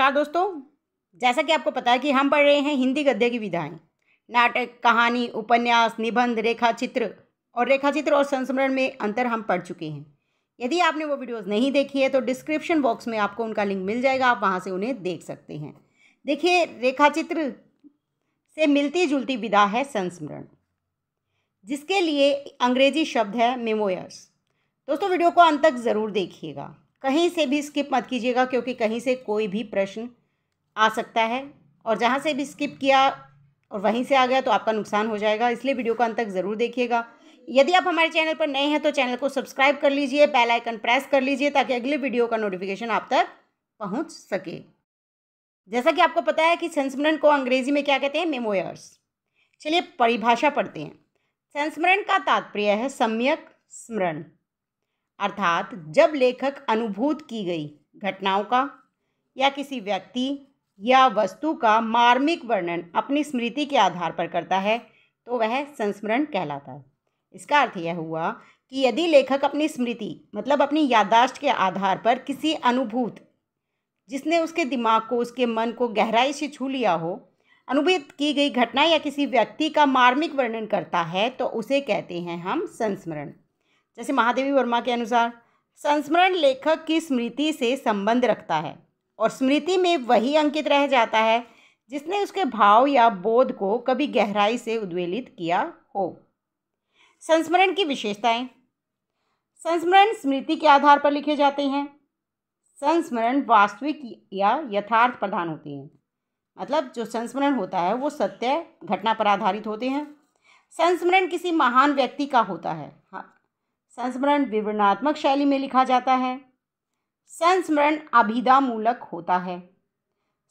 नमस्कार दोस्तों जैसा कि आपको पता है कि हम पढ़ रहे हैं हिंदी गद्य की विधाएं नाटक कहानी उपन्यास निबंध रेखाचित्र और रेखाचित्र और संस्मरण में अंतर हम पढ़ चुके हैं यदि आपने वो वीडियोस नहीं देखी है तो डिस्क्रिप्शन बॉक्स में आपको उनका लिंक मिल जाएगा आप वहाँ से उन्हें देख सकते हैं देखिए रेखा से मिलती जुलती विधा है संस्मरण जिसके लिए अंग्रेजी शब्द है मेमोयर्स दोस्तों वीडियो को अंत तक ज़रूर देखिएगा कहीं से भी स्किप मत कीजिएगा क्योंकि कहीं से कोई भी प्रश्न आ सकता है और जहाँ से भी स्किप किया और वहीं से आ गया तो आपका नुकसान हो जाएगा इसलिए वीडियो को अंत तक ज़रूर देखिएगा यदि आप हमारे चैनल पर नए हैं तो चैनल को सब्सक्राइब कर लीजिए बेल आइकन प्रेस कर लीजिए ताकि अगले वीडियो का नोटिफिकेशन आप तक पहुंच सके जैसा कि आपको पता है कि संस्मरण को अंग्रेजी में क्या कहते हैं मेमोयर्स चलिए परिभाषा पढ़ते हैं संस्मरण का तात्पर्य है सम्यक स्मरण अर्थात जब लेखक अनुभूत की गई घटनाओं का या किसी व्यक्ति या वस्तु का मार्मिक वर्णन अपनी स्मृति के आधार पर करता है तो वह संस्मरण कहलाता है इसका अर्थ यह हुआ कि यदि लेखक अपनी स्मृति मतलब अपनी याददाश्त के आधार पर किसी अनुभूत जिसने उसके दिमाग को उसके मन को गहराई से छू लिया हो अनुभूत की गई घटना या किसी व्यक्ति का मार्मिक वर्णन करता है तो उसे कहते हैं हम संस्मरण जैसे महादेवी वर्मा के अनुसार संस्मरण लेखक की स्मृति से संबंध रखता है और स्मृति में वही अंकित रह जाता है जिसने उसके भाव या बोध को कभी गहराई से उद्वेलित किया हो संस्मरण की विशेषताएं संस्मरण स्मृति के आधार पर लिखे जाते हैं संस्मरण वास्तविक या यथार्थ प्रधान होती हैं मतलब जो संस्मरण होता है वो सत्य घटना पर आधारित होते हैं संस्मरण किसी महान व्यक्ति का होता है संस्मरण विवरणात्मक शैली में लिखा जाता है संस्मरण मूलक होता है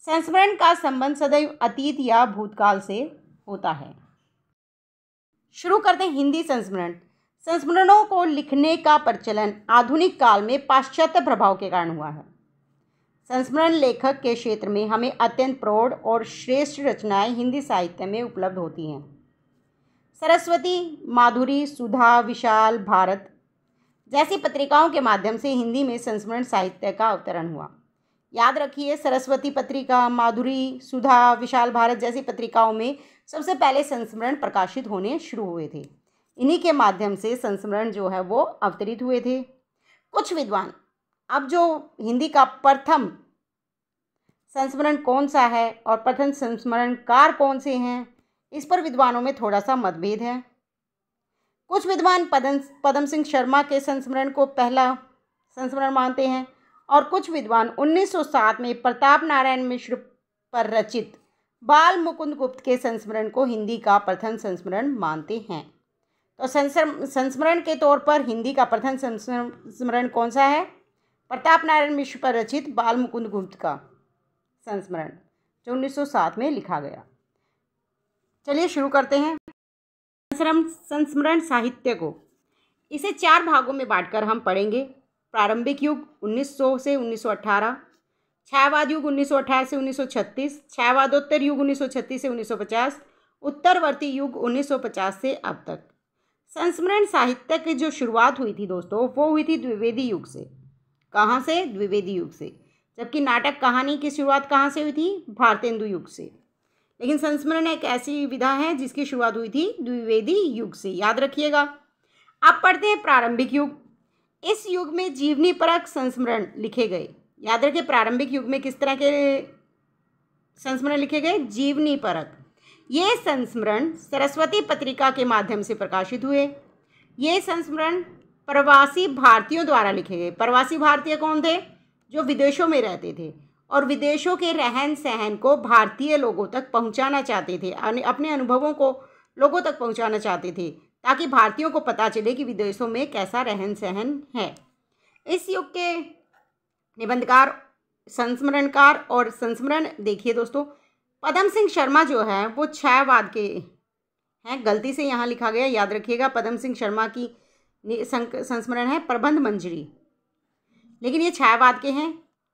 संस्मरण का संबंध सदैव अतीत या भूतकाल से होता है शुरू करते हैं हिंदी संस्मरण संस्मरणों को लिखने का प्रचलन आधुनिक काल में पाश्चात्य प्रभाव के कारण हुआ है संस्मरण लेखक के क्षेत्र में हमें अत्यंत प्रौढ़ और श्रेष्ठ रचनाएं हिंदी साहित्य में उपलब्ध होती हैं सरस्वती माधुरी सुधा विशाल भारत जैसी पत्रिकाओं के माध्यम से हिंदी में संस्मरण साहित्य का अवतरण हुआ याद रखिए सरस्वती पत्रिका माधुरी सुधा विशाल भारत जैसी पत्रिकाओं में सबसे पहले संस्मरण प्रकाशित होने शुरू हुए थे इन्हीं के माध्यम से संस्मरण जो है वो अवतरित हुए थे कुछ विद्वान अब जो हिंदी का प्रथम संस्मरण कौन सा है और प्रथम संस्मरणकार कौन से हैं इस पर विद्वानों में थोड़ा सा मतभेद है कुछ विद्वान पदम पदम सिंह शर्मा के संस्मरण को पहला संस्मरण मानते हैं और कुछ विद्वान 1907 में प्रताप नारायण मिश्र पर रचित बाल मुकुंद गुप्त के संस्मरण को हिंदी का प्रथम संस्मरण मानते हैं तो संस्मरण के तौर पर हिंदी का प्रथम संस्मरण कौन सा है प्रताप नारायण मिश्र पर रचित बाल मुकुंद गुप्त का संस्मरण जो 1907 में लिखा गया चलिए शुरू करते हैं संस्मरण संस्मरण साहित्य को इसे चार भागों में बांटकर हम पढ़ेंगे प्रारंभिक युग 1900 से 1918 छायावाद युग 1918 से 1936 छायावादोत्तर युग 1936 से 1950 उत्तरवर्ती युग 1950 से अब तक संस्मरण साहित्य की जो शुरुआत हुई थी दोस्तों वो हुई थी द्विवेदी युग से कहाँ से द्विवेदी युग से जबकि नाटक कहानी की शुरुआत कहाँ से हुई थी भारतेंदु युग से लेकिन संस्मरण एक ऐसी विधा है जिसकी शुरुआत हुई थी द्विवेदी युग से याद रखिएगा आप पढ़ते हैं प्रारंभिक युग इस युग में जीवनी परक संस्मरण लिखे गए याद रखिए प्रारंभिक युग में किस तरह के संस्मरण लिखे गए जीवनी परक ये संस्मरण सरस्वती पत्रिका के माध्यम से प्रकाशित हुए ये संस्मरण प्रवासी भारतीयों द्वारा लिखे गए प्रवासी भारतीय कौन थे जो विदेशों में रहते थे और विदेशों के रहन सहन को भारतीय लोगों तक पहुंचाना चाहते थे अपने अनुभवों को लोगों तक पहुंचाना चाहते थे ताकि भारतीयों को पता चले कि विदेशों में कैसा रहन सहन है इस युग के निबंधकार संस्मरणकार और संस्मरण देखिए दोस्तों पदम सिंह शर्मा जो है वो छयवाद के हैं गलती से यहाँ लिखा गया याद रखिएगा पदम सिंह शर्मा की संस्मरण है प्रबंध मंजरी लेकिन ये छायावाद के हैं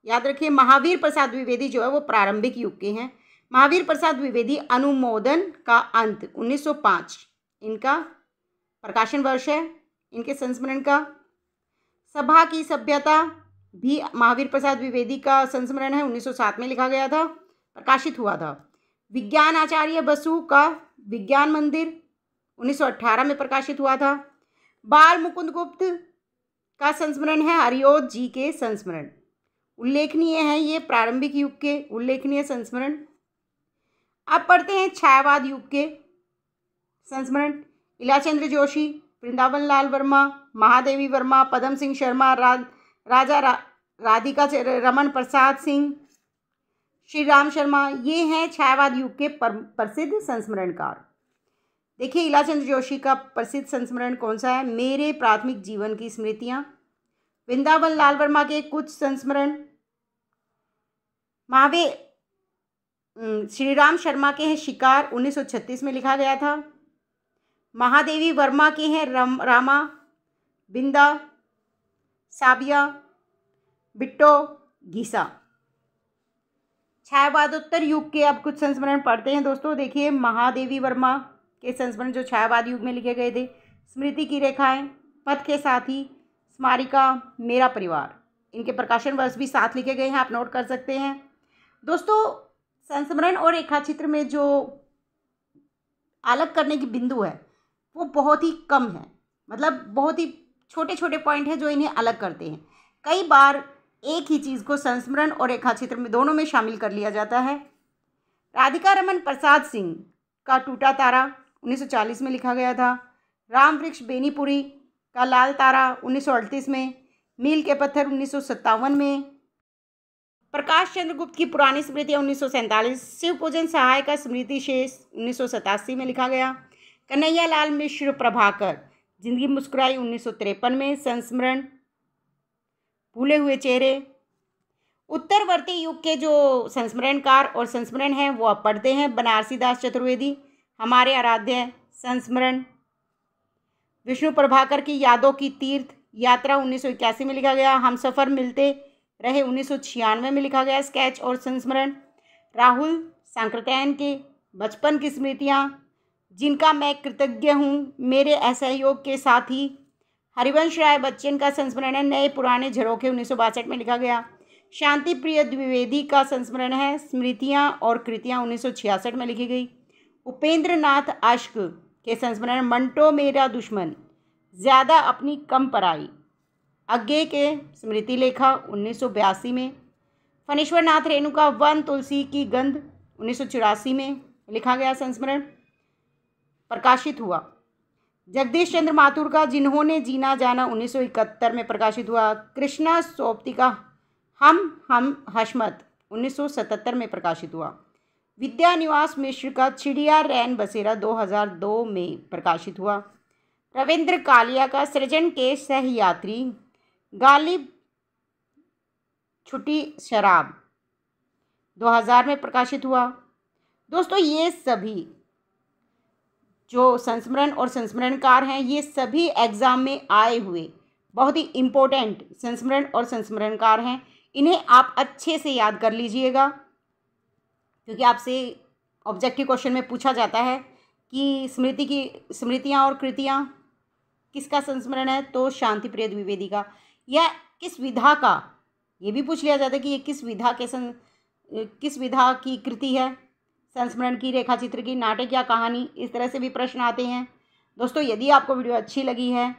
याद रखिए महावीर प्रसाद द्विवेदी जो है वो प्रारंभिक युग के हैं महावीर प्रसाद द्विवेदी अनुमोदन का अंत 1905 इनका प्रकाशन वर्ष है इनके संस्मरण का सभा की सभ्यता भी महावीर प्रसाद द्विवेदी का संस्मरण है 1907 में लिखा गया था प्रकाशित हुआ था विज्ञान आचार्य बसु का विज्ञान मंदिर 1918 में प्रकाशित हुआ था बाल मुकुंद गुप्त का संस्मरण है हरिओद जी के संस्मरण उल्लेखनीय है ये प्रारंभिक युग के उल्लेखनीय संस्मरण अब पढ़ते हैं छायावाद युग के संस्मरण इलाचंद्र जोशी वृंदावन लाल वर्मा महादेवी वर्मा पदम सिंह शर्मा रा, राजा रा, राधिका रमन प्रसाद सिंह श्री राम शर्मा ये हैं छायावाद युग के प्रसिद्ध संस्मरणकार देखिए इलाचंद्र जोशी का प्रसिद्ध संस्मरण कौन सा है मेरे प्राथमिक जीवन की स्मृतियाँ वृंदावन लाल वर्मा के कुछ संस्मरण महावे श्री राम शर्मा के हैं शिकार 1936 में लिखा गया था महादेवी वर्मा के हैं राम रामा बिंदा साबिया बिट्टो घीसा छायावादोत्तर युग के अब कुछ संस्मरण पढ़ते हैं दोस्तों देखिए महादेवी वर्मा के संस्मरण जो छायावाद युग में लिखे गए थे स्मृति की रेखाएं पथ के साथ ही स्मारिका मेरा परिवार इनके प्रकाशन वर्ष भी साथ लिखे गए हैं आप नोट कर सकते हैं दोस्तों संस्मरण और रेखाचित्र चित्र में जो अलग करने की बिंदु है वो बहुत ही कम है मतलब बहुत ही छोटे छोटे पॉइंट हैं जो इन्हें अलग करते हैं कई बार एक ही चीज़ को संस्मरण और रेखाचित्र चित्र में दोनों में शामिल कर लिया जाता है राधिका रमन प्रसाद सिंह का टूटा तारा 1940 में लिखा गया था राम वृक्ष बेनीपुरी का लाल तारा 1938 में मील के पत्थर उन्नीस में प्रकाश चंद्र गुप्त की पुरानी स्मृतियाँ उन्नीस सौ सैंतालीस शिव पूजन सहाय का स्मृति शेष उन्नीस सौ सतासी में लिखा गया कन्हैया लाल मिश्र प्रभाकर जिंदगी मुस्कुराई उन्नीस सौ तिरपन में संस्मरण भूले हुए चेहरे उत्तरवर्ती युग के जो संस्मरणकार और संस्मरण हैं वो आप पढ़ते हैं बनारसी दास चतुर्वेदी हमारे आराध्य संस्मरण विष्णु प्रभाकर की यादों की तीर्थ यात्रा उन्नीस में लिखा गया हम सफ़र मिलते रहे उन्नीस में लिखा गया स्केच और संस्मरण राहुल सांकृत्यायन के बचपन की स्मृतियाँ जिनका मैं कृतज्ञ हूँ मेरे असहयोग के साथ ही हरिवंश राय बच्चन का संस्मरण है नए पुराने झरोखे उन्नीस में लिखा गया शांति प्रिय द्विवेदी का संस्मरण है स्मृतियाँ और कृतियाँ उन्नीस में लिखी गई उपेंद्र नाथ अश्क के संस्मरण मंटो मेरा दुश्मन ज़्यादा अपनी कम पराई अज्ञे के स्मृति लेखा 1982 में रेणु रेणुका वन तुलसी की गंध उन्नीस में लिखा गया संस्मरण प्रकाशित हुआ जगदीश चंद्र माथुर का जिन्होंने जीना जाना 1971 में प्रकाशित हुआ कृष्णा सोप्ती का हम हम हशमत 1977 में प्रकाशित हुआ विद्या निवास मिश्र का चिड़िया रैन बसेरा 2002 में प्रकाशित हुआ रविंद्र कालिया का सृजन के सहयात्री गालिब छुट्टी शराब 2000 में प्रकाशित हुआ दोस्तों ये सभी जो संस्मरण और संस्मरणकार हैं ये सभी एग्ज़ाम में आए हुए बहुत ही इम्पोर्टेंट संस्मरण और संस्मरणकार हैं इन्हें आप अच्छे से याद कर लीजिएगा क्योंकि आपसे ऑब्जेक्टिव क्वेश्चन में पूछा जाता है कि स्मृति की स्मृतियाँ और कृतियाँ किसका संस्मरण है तो शांति प्रिय द्विवेदी का या किस विधा का ये भी पूछ लिया जाता है कि ये किस विधा के सं किस विधा की कृति है संस्मरण की रेखा चित्र की नाटक या कहानी इस तरह से भी प्रश्न आते हैं दोस्तों यदि आपको वीडियो अच्छी लगी है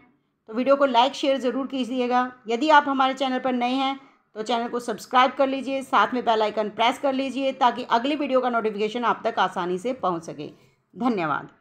तो वीडियो को लाइक शेयर ज़रूर कीजिएगा यदि आप हमारे चैनल पर नए हैं तो चैनल को सब्सक्राइब कर लीजिए साथ में बेल आइकन प्रेस कर लीजिए ताकि अगली वीडियो का नोटिफिकेशन आप तक आसानी से पहुंच सके धन्यवाद